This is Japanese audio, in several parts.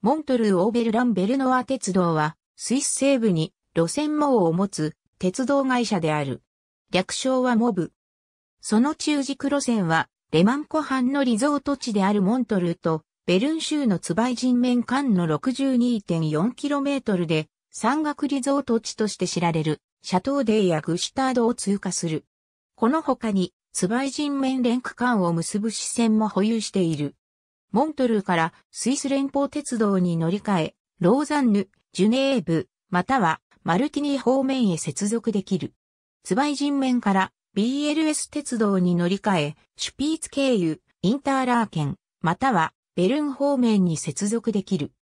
モントルー・オーベルラン・ベルノア鉄道は、スイス西部に路線網を持つ鉄道会社である。略称はモブ。その中軸路線は、レマン湖畔のリゾート地であるモントルーと、ベルン州のツバイ人面間の 62.4km で、山岳リゾート地として知られる、シャトーデイやグシタードを通過する。この他に、ツバイ人面連区間を結ぶ支線も保有している。モントルーからスイス連邦鉄道に乗り換え、ローザンヌ、ジュネーブ、またはマルティニー方面へ接続できる。ツバイ人面から BLS 鉄道に乗り換え、シュピーツ経由、インターラーケン、またはベルン方面に接続できる。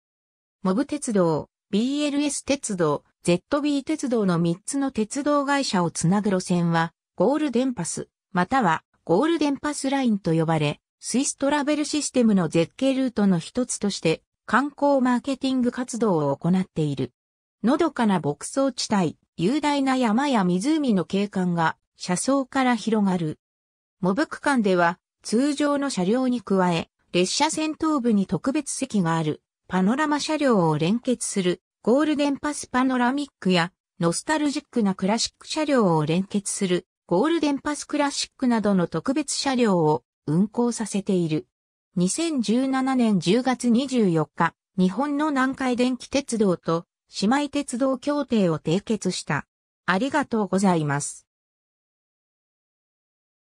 モブ鉄道、BLS 鉄道、ZB 鉄道の3つの鉄道会社をつなぐ路線は、ゴールデンパス、またはゴールデンパスラインと呼ばれ、スイストラベルシステムの絶景ルートの一つとして観光マーケティング活動を行っている。のどかな牧草地帯、雄大な山や湖の景観が車窓から広がる。モブ区間では通常の車両に加え、列車先頭部に特別席があるパノラマ車両を連結するゴールデンパスパノラミックやノスタルジックなクラシック車両を連結するゴールデンパスクラシックなどの特別車両を運行させている。2017年10月24日、日本の南海電気鉄道と姉妹鉄道協定を締結した。ありがとうございます。